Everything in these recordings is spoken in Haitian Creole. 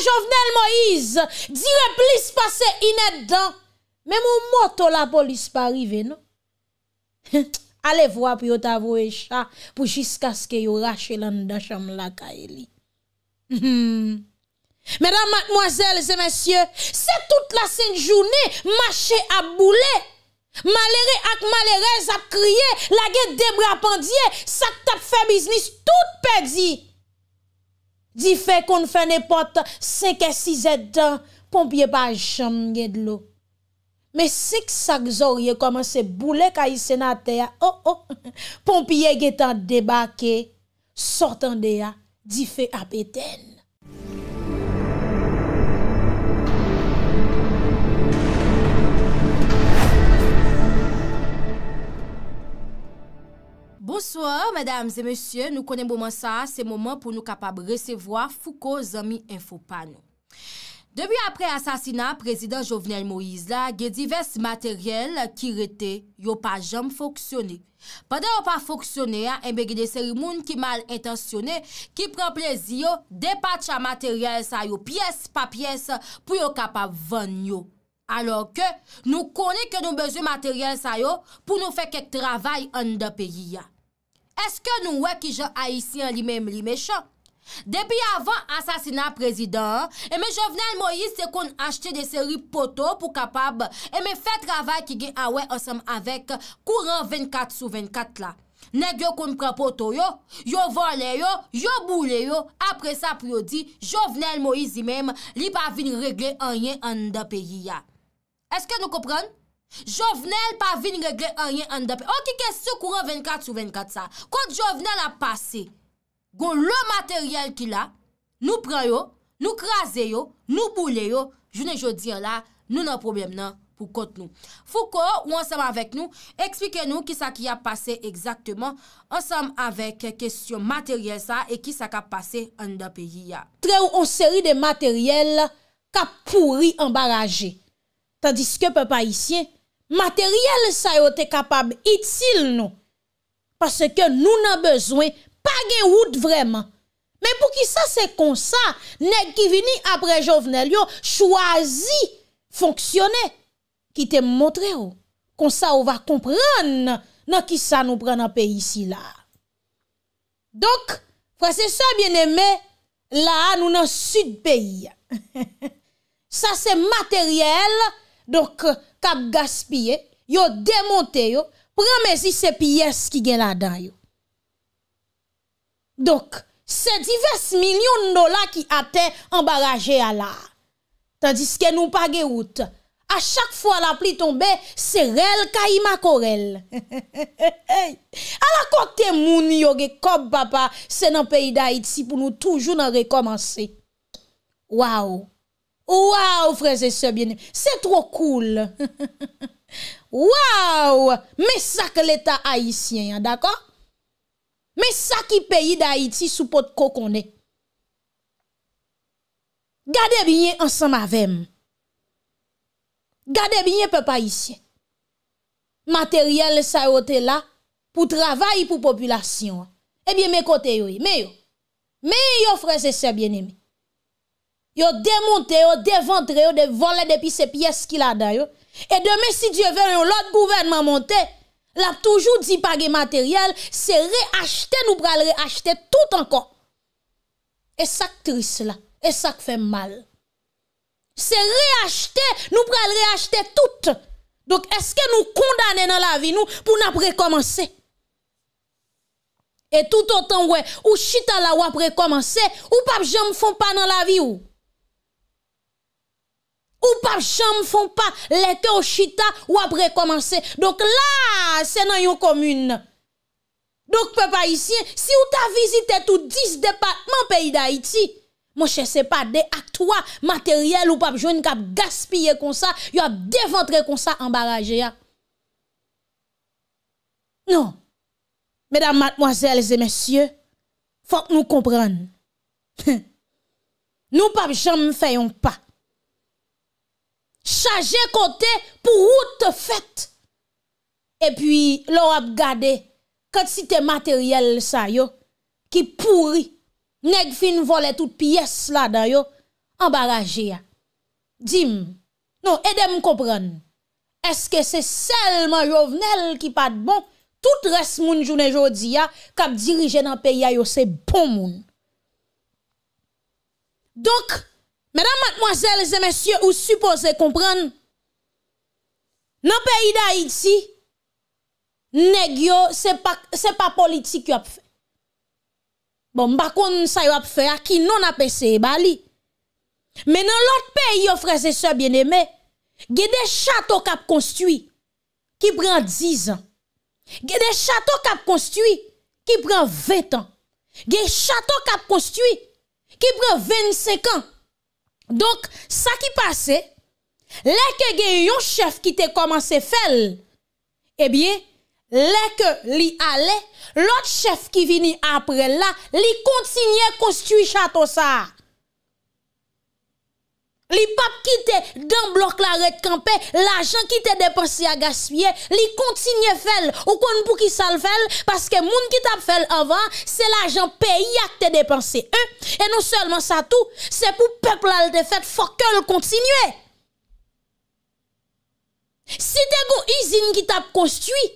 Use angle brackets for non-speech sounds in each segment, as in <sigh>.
Jovenel Moïse Dire plis pase inèd dan Mè mou moto la polis pa rive no <laughs> Ale vwa pou yo tavou e cha Pou jiska ske yo rache lan da chanm la ka eli Mèdam matmoazèl zè mèsyè Se tout la sèn jounè Mache ap boule Malere ak malere Zap kriye Lagè debra pandye Sak tap fè biznis Tout pedi Di fe kon fè nè pot, seke si zè tan, pompye pa jom gèd lo. Mè sèk sak zòrye koman se boule ka yi senate ya, pompye gè tan debake, sortan de ya, di fe ap eten. Mounsoor, mèdames et mèsyè, nou konen bon moun sa, se moun moun pou nou kapab resevoa Fouko Zami Infopano. Demi apre asasina, prezident Jovenel Moïse la, gen divers materyèl ki rete, yo pa jom foksyone. Padè yo pa foksyone, ah, eh ya, enbege de seri moun ki mal intasyone, ki pren plezi yo, depatcha materyèl sa yo, piyes pa piyes, pou yo kapab ven yo. Alor ke, nou konen ke nou bezou materyèl sa yo, pou nou fe kek travay an da peyi ya. Eske nou wè ki jò Aisyen li mèm li mechon? Depi avan asasina prezident, eme Jovenel Moïse se kon achte de seri poto pou kapab eme fè travay ki gen a wè ansem avèk kouran 24 sou 24 la. Nèk yo kon pran poto yo, yo vo le yo, yo bou le yo, apre sa pou yo di Jovenel Moïse li mèm li pa vin regle anye an da peyi ya. Eske nou koprenn? Jouvenel pa vin regle a rien an da pe O ki kes soukouran 24 sou 24 sa Kote jouvenel a pase Gon lo materyel ki la Nou preyo, nou krazeyo, nou bouleyo Jounen jou diyo la Nou nan problem nan pou kote nou Fou ko ou ansam avek nou Ekspike nou ki sa ki a pase Eksakteman ansam avek Kesyon materyel sa E ki sa ka pase an da pe yi ya Tre ou anseri de materyel Ka pouri an baraje Tandis ke pe pa isyen materyel sa yo te kapab itil nou. Pase ke nou nan bezwen pa gen wout vreman. Men pou ki sa se konsa, nek ki vini apre jovnel yo chwazi, fonksyone ki te montre yo. Konsa ou va kompran nan ki sa nou pran apay isi la. Dok, prase sa bien eme, la nou nan sud pey. <laughs> Sa se materyel, dok prase kap gaspye, yo demonte yo, premezi se piyes ki gen la dan yo. Dok, se divers milyon do la ki ate, ambaraje a la. Tandiske nou pa geout. A chak fwa la pli tombe, se rel ka ima korel. <laughs> A la kote moun yo ge kob papa, se nan peyi da iti pou nou toujou nan rekomansi. Waouw. Waw, freze se biene, se tro koul. <laughs> Waw, me sak leta Haitien, d'akon? Me sak ki peyi da Haiti sou pot kokone. Gade bine ansan mavem. Gade bine pe pa Haitien. Materyel sa yote la pou travay pou populasyon. Ebyen eh me kote yoy, meyo. Meyo, freze se biene mi. yo démonté, yo déventré, yo de volé depuis ces pièces qu'il a dedans. Et demain, si Dieu veut, l'autre gouvernement monter, l'a toujours dit pas de matériel, c'est réacheter, nous pral réacheter tout encore. Et ça triste là, et ça fait mal. C'est réacheter, nous pral réacheter tout. Donc, est-ce que nous condamnons dans la vie nous pour nous recommencer? Et tout autant, ouais, ou chita la ou après commencer, ou pas jamais font pas dans la vie ou. Ou pap chanm fon pa leke ou chita ou apre komanse. Dok la, se nan yon komune. Dok pe pa isye, si ou ta vizite tout dis depatman peyi da iti, mwen chese pa de aktoa materyel ou pap joun ka ap gaspye kon sa, yon ap devantre kon sa ambaraje ya. Non, medan matmoazèles e mesyè, fok nou kompran. <laughs> Nou pap chanm fèyon pa, chaje kote pou wote fet. E pwi, lor ap gade, kat si te materyel sa yo, ki pouri, neg fin vole tout piyes la da yo, ambaraje ya. Dime, nou, edem kopren, eske se selman jovenel ki pat bon, tout res moun jounen jodi ya, kap dirije nan peya yo se bon moun. Donk, Mèdam matmoazèl, zè mèsyè, ou supose komprèn, nan peyi da iti, negyo, se pa politik yo ap fè. Bon, bakoun sa yo ap fè a ki non ap ese e bali. Mè nan lot peyi yo freze se bienemè, ge de chato kap konstwi, ki prè 10 an. Ge de chato kap konstwi, ki prè 20 an. Ge de chato kap konstwi, ki prè 25 an. Donk, sa ki pase, leke gen yon chef ki te komanse fel, eh e bie, leke li ale, lot chef ki vini apre la, li kontinye konstiwi chato sa a. Li pap ki te den blok la red kampe, la jan ki te depanse a gaspye, li kontinye fel, ou kon pou ki sal fel, paske moun ki tap fel avan, se la jan pe ya te depanse e, e nou selman sa tou, se pou peplal te fet fok el kontinye. Si te go izin ki tap konstwi,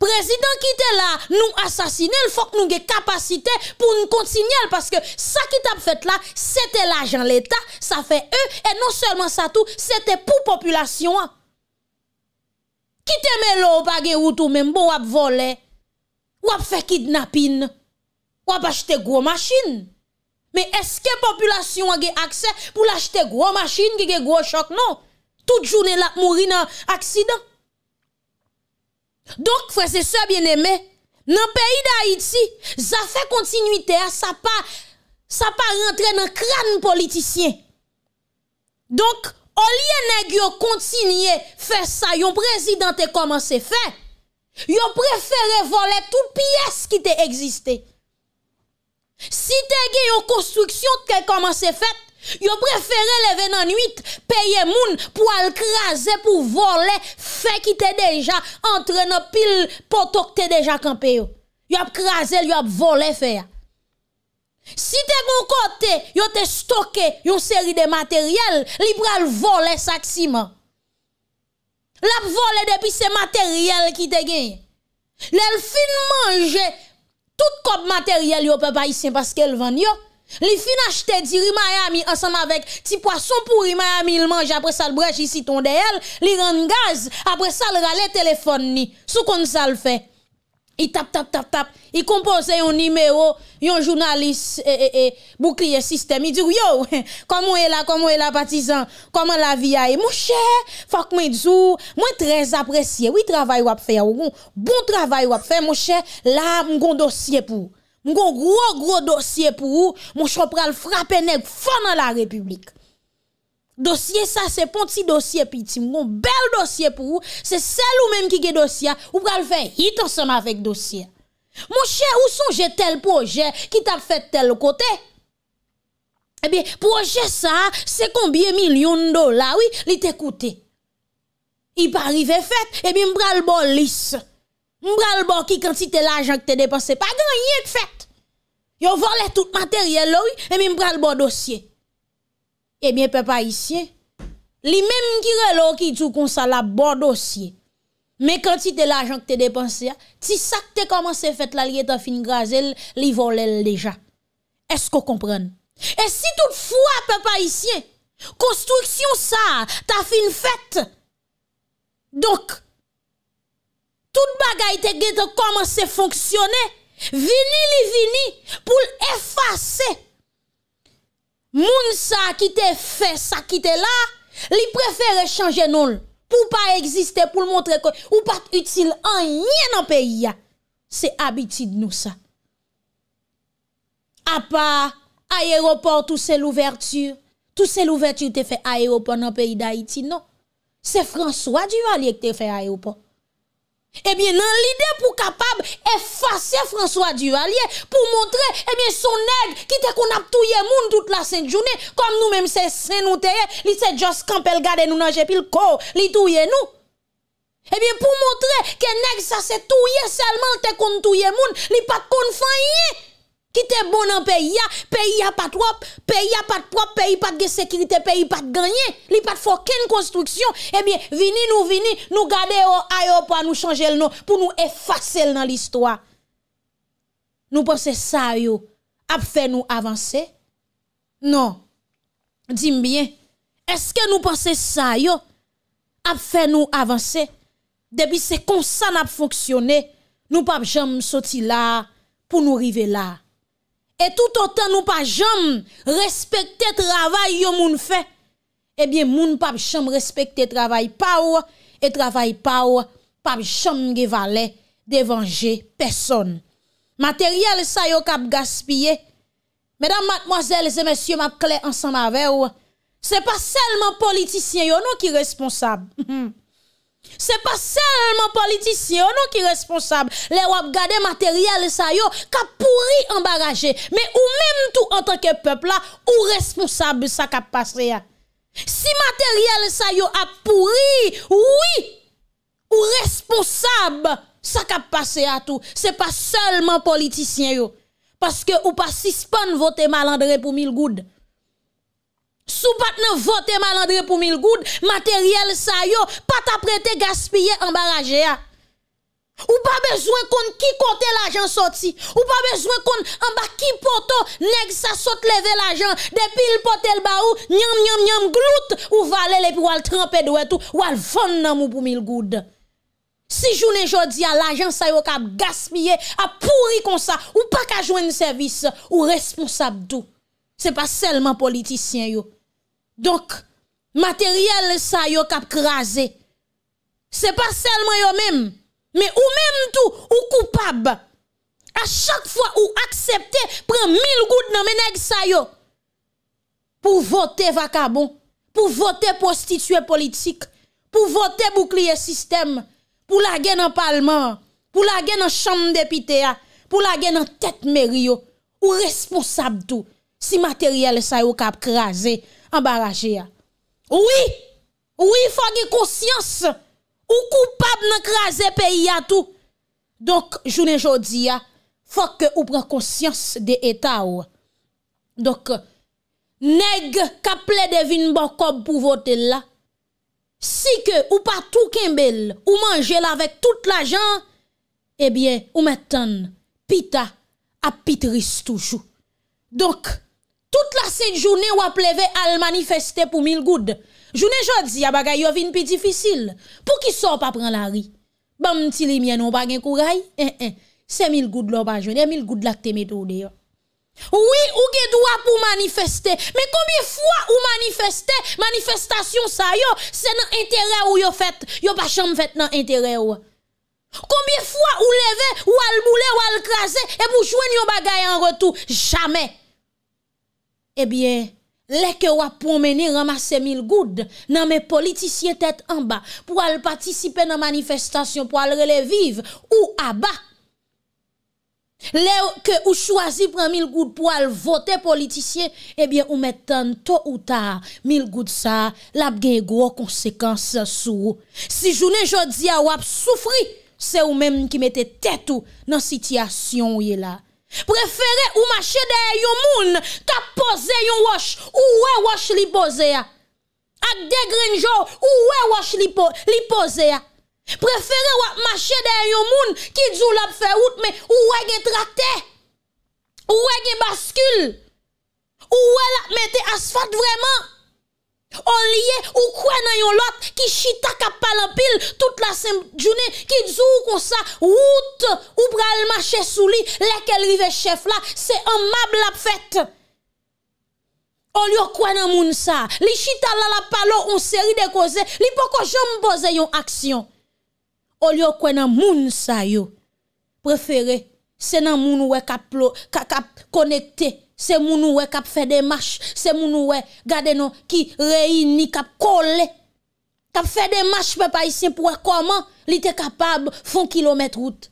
Prezident ki te la nou asasine, el fok nou ge kapasite pou nou kont sinyal Paske sa ki te ap fete la, se te la jan l'Etat, sa fe e, e non selman sa tou, se te pou populasyon Ki te me lo pa ge woutou men, bo wap vole, wap fe kidnapin, wap achete gwo machin Me eske populasyon a ge akse pou l'achete gwo machin, ge ge gwo chok non Tout jounen la mouri nan aksidant Donk fwese se bien eme, nan peyi da Haiti, zafè kontinuitè, sa pa rentre nan kran politisyen. Donk, olye neg yo kontinye fè sa, yon prezidentè koman se fè, yo preferè vole tout piyes ki te egziste. Si te gen yon konstruksyon te koman se fè, Yo prefere le 28 peye moun pou al kraze pou vole fe ki te deja antre no pil potok te deja kampe yo. Yo ap kraze, yo ap vole fe ya. Si te pou kote, yo te stoke yon seri de materyel, li pral vole sak si man. L ap vole depi se materyel ki te genye. Le fin manje tout kop materyel yo pe pa yisye paske el vanyo. Li finachte di Rimayami ansam avek ti pwason pou Rimayami il manj apre sal brech isi ton de el, li rend gaz, apre sal rale telefon ni. Sou kon sa l fe? I tap tap tap tap, i kompose yon nimeyo, yon jounalis e e e, boukli e sistem. I dir yo, <laughs> koman e la, koman e la patizan, koman la vi a e? Mouche, fok men djou, mwen trez apresye, woui travay wap fe, wou, bon travay wap fe, mouche, la mgon dosye pou. Mwen kon gro-gro dosye pou ou, mwen chan pral frape nek fon nan la republik. Dosye sa, se pon ti dosye piti, mwen kon bel dosye pou ou, se sel ou menm ki ge dosye, ou pral fe hit ansan avèk dosye. Mwen che, ou son jè tel proje ki tap fè tel kote? Ebi, eh proje sa, se kombye milyon dola, wè, li te kote? I parive fè, ebi eh mpral bol lisè. m bral bo ki kant si te la ajan ki te depanse, pa gen yon yon fèt. Yon vole tout materyèl lò, e mi m bral bo dosye. E mi e pe pa isye, li men m kire lò ki tou konsa la bo dosye. Me kant si te la ajan ki te depanse, ti sa ki te komanse fèt la liye ta fin graze, li vole lèja. E sko komprèn? E si tout fwa pe pa isye, konstruksyon sa ta fin fèt. Donk, Tout bagay te gète koman se fonksyonè. Vini li vini pou l'efase. Moun sa ki te fè sa ki te la, li prefère chanje nou l pou pa eksiste pou l montre kò. Ou pa utile an yè nan peyi ya. Se abiti nou sa. A pa, ayeropor, tout se l'ouverture. Tout se l'ouverture te fè ayeropor nan peyi da iti nou. Se François Duhalye te fè ayeropor. Ebyen eh nan lide pou kapab efase François Duvalier pou montre ebyen eh son neg ki te kon ap touye moun tout la Saint-Jouné Kom nou menm se sen nou teye, li se Jos Campel gade nou nage pil ko, li touye nou Ebyen eh pou montre ke neg sa se touye selman te kon touye moun, li pat kon fanyi Ki te bon nan peyi ya, peyi ya pat wop, peyi ya pat wop, peyi pat ge sekrite, peyi pat ganyen, li pat foken konstruksyon, ebyen, eh vini nou vini, nou gade yo a yo pa nou chanjel nou, pou nou efase l nan l istwa. Nou panse sa yo ap fe nou avanse? Non. Dime bien, eske nou panse sa yo ap fe nou avanse? Depi se konsan ap foksyone, nou pa jom soti la pou nou rive la. Et tout autant nou pa jom respecte travay yo moun fe, ebyen eh moun pap chom respecte travay pa ou, e travay pa ou, pap chom nge vale devanje person. Materyel sa yo kap gaspye, mèdam matmoazèl zè mèsyo map kle ansan ma vè ou, se pa selman politisyen yo nou ki responsab. <laughs> Se pa selman politisyen yo nan ki responsab, le wap gade materyel sa yo ka pouri ambaraje. Me ou menm tou an tanke pepl la, ou responsab sa ka passe ya. Si materyel sa yo a pouri, oui, ou responsab sa ka passe ya tou. Se pa selman politisyen yo, paske ou pa sispan vote malandre pou mil goud. Sou pat nan vote malandre pou mil goud, materyel sa yo, pat aprete gaspye ambaraje ya. Ou pa bezwen kon ki kote l'ajan soti, ou pa bezwen kon amba ki pote, neg sa sote leve l'ajan, depi l'pote l'barou, nyam, nyam, nyam, glout, ou vale lepi wal trompe dwe tou, wal von nan mou pou mil goud. Si jounen jodi ya l'ajan sa yo kap gaspye, ap pouri kon sa, ou pa ka jwen servis, ou responsabdou. c'est pas seulement politicien yo. Donc matériel ça yo cap Ce C'est pas seulement yo même, mais ou même tout ou coupable. À chaque fois ou accepter prend 1000 gouttes dans menèg ça yo pour voter vacabon, pour voter prostitué politique, pour voter bouclier système, pour la guerre dans parlement, pour la guerre en chambre député, pour la guerre dans tête mairie ou responsable tout. si materyel sa yo kap kraze, ambaraje ya. Ouwi, ouwi fòk e konsyans, ou koupap nan kraze peyi ya tout. Donk, jounen jodi ya, fòk ou pren konsyans de etaw. Donk, neg kap plè devin bokob pou vote la. Si ke ou patou kimbel, ou manjela vek tout la jan, ebyen, eh ou metan, pita apitris toujou. Donk, Tout la set jounè wap leve al manifestè pou mil goud. Jounè jòdzi ya bagay yo vin pi difisil. Pou ki so pa pran la ri? Bam ti li mien ou bagen kou ray? En eh, en, eh. se mil goud lò pa jounè, mil goud lak te metode yo. Ouwi ou gèdwa pou manifestè. Me kombye fwa ou manifestè, manifestasyon sa yo, se nan entere ou yo fèt. Yo pa chan fèt nan entere ou. Kombye fwa ou leve ou al moulè ou al krasè, e pou jwen yo bagay an retou, jamey. Ebyen, eh lè ke wap pou meni ramase mil goud nan me politisye tèt anba pou al patisipe nan manifestasyon pou al rele vive ou aba. Lè ke ou chwazi pran mil goud pou al vote politisye, ebyen eh ou metan to ou ta mil goud sa, lap gen gwo konsekans sou. Si jounen jodi a wap soufri, se ou men ki mette tèt ou nan sityasyon ou ye la. Préférez ou marcher derrière un moun qui un wash ou ouais wash li posé a Ak dégrinjo ou ouais wash li, po, li a Préférez ou marcher derrière un moun qui djou la fait route mais ou ouais gen tracteur. Ou ouais gen bascule. Ou ouais la mette asphalte vraiment. On liye ou kwen nan yon lot ki chita kap pala pil Tout la sem jounen ki dzou kon sa Wout ou pral mache sou li Lek el rive chef la, se en mab la pfet On liyo kwen nan moun sa Li chita lala palo, on seri de koze Li poko jom boze yon aksyon On liyo kwen nan moun sa yo Prefere, se nan moun we kap konekte Se moun wè kap fè demache, se moun wè gade nou ki reini kap kole. Kap fè demache pe pa isen pou wè koman li te kapab fon kilomet route.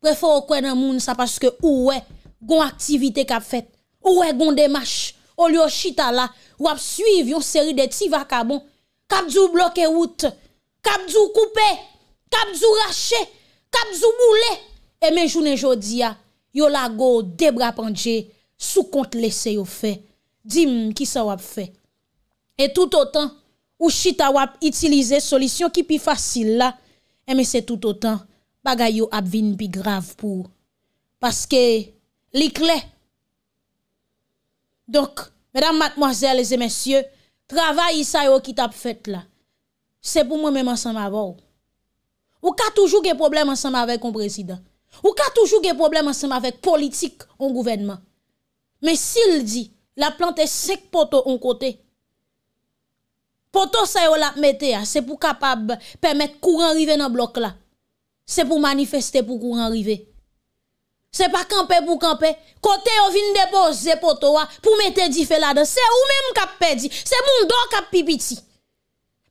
Pre fò wè kwen nan moun sa paske ou wè gon aktivite kap fèt. Ou wè gon demache, ou li yo chita la, wè ap suiv yon seri de ti vakabon. Kap zou bloke route, kap zou koupe, kap zou rache, kap zou moule. E men jounen jodi ya, yo la go debrapan djey. Sou kont lese yo fe Dim ki sa wap fe E tout o tan Ou chita wap itilize solisyon ki pi fasil la E eh, me se tout o tan Bagay yo ap vin pi grav pou Paske lik le Donk, medan matmoazel e zemensye Travay sa yo ki tap fet la Se pou mwen mwen sa m avou Ou ka toujou gen problem an sa m avek kon prezident Ou ka toujou gen problem an sa m avek politik On gouvenman Me sil di, la plante sek poto an kote. Poto sa yo la mette ya, se pou kapab pemet kouran rive nan blok la. Se pou manifeste pou kouran rive. Se pa kampe pou kampe, kote yo vin depo ze poto wa pou mette di felada. Se ou menm kap pedi, se moun do kap pipiti.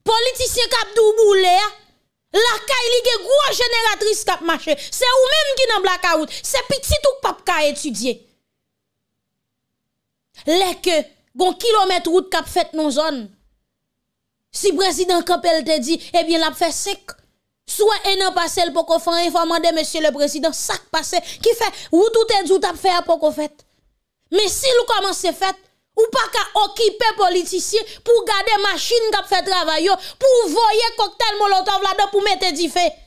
Politisyen kap dou boule ya, lakay li ge gwa jeneratris kap mache. Se ou menm ki nan blaka out, se pitit ou pap ka etudye. Lè kè, gon kilomet route kap fèt nan zon. Si prezident kap el te di, ebyen eh l ap fèt sèk. Swa enan pasèl poko fè, informande mè sè le prezident sak pasè. Ki fè, wout ou tèl zout ap fèt ap poko fèt. Mè si lou koman sè fèt, ou pa ka okipe politisye pou gade machin kap fèt travay yo, pou voye koktèl molotov la do pou mè te di fèt.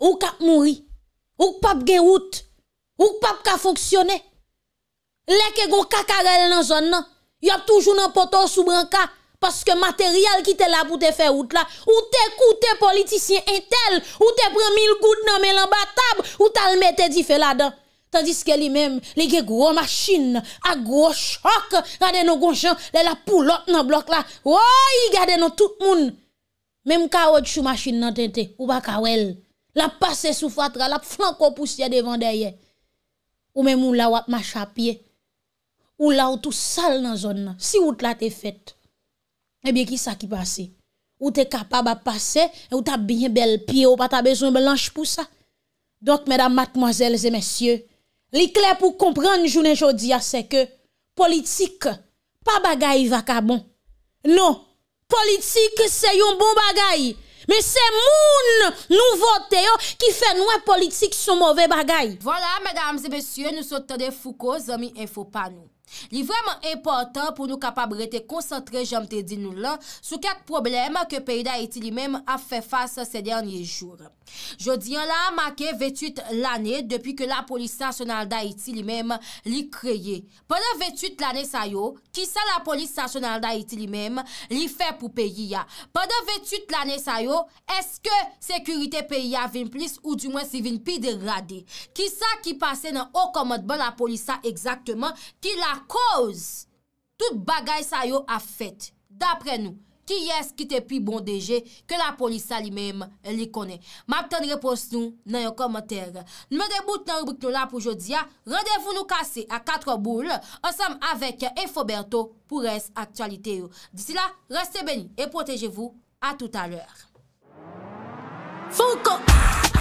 Ou kap mouri, ou pap gen wout, ou pap ka fòksyonè. Lè ke goun kaka gèl nan zon nan, yop toujoun nan potor sou branka, paske materyal ki te la pou te fe wout la, ou te koute politisyen entel, ou te pren mil gout nan men lan batab, ou talmè te di fe ladan. Tandis ke li mèm, li gen goun machin nan, a goun chok, rade nou goun chan, lè la pou lot nan blok la, woy, yi gade nou tout moun. Mèm kawèd chou machin nan tentè, ou baka wèl, la passe sou fatra, la flan kou poussè devan deyè, ou mèm moun la wap machapye, ou la ou tou sal nan zon nan, si ou t'la te fet, e eh bie ki sa ki pase, ou te kapab a pase, e ou ta bie bel pi, ou pa ta bezon bel anj pou sa, donk mèdam matmozèl zè mèsyè, li kler pou kompran jounen jodia, se ke politik, pa bagay va ka bon, non, politik se yon bon bagay, me se moun nou vote yo, ki fe nou a politik sou mowè bagay, vòla mèdam zè mèsyè, nou so tè de fou ko, zè mi en fò pa nou, Li vreman impotant pou nou kapabre te konsantre jom te din nou la sou kak problem ke peyi da Haiti li mem a fe fasa se dernye jour. Jodi yon la a make 28 lanen depi ke la polis sasyonal da Haiti li mem li kreye. Padan 28 lanen sayo, ki sa la polis sasyonal da Haiti li mem li fe pou peyi ya? Padan 28 lanen sayo, eske sekurite peyi ya vin plis ou di mwen si vin pi de rade? Ki sa ki pase nan o komod ban la polis sa ekzaktman ki la Akoz, tout bagay sa yo a fet. Dapre nou, ki yes ki te pi bon deje, ke la polisa li menm li kone. Mapten repos nou nan yo komenter. Nou me debout nan rubrik nou la pou jodia. Rendez-vous nou kase a 4 boule, ansam avek e Foberto pou res aktualite yo. Disi la, reste beni e proteje vou. A tout aler. Fouko! Fouko!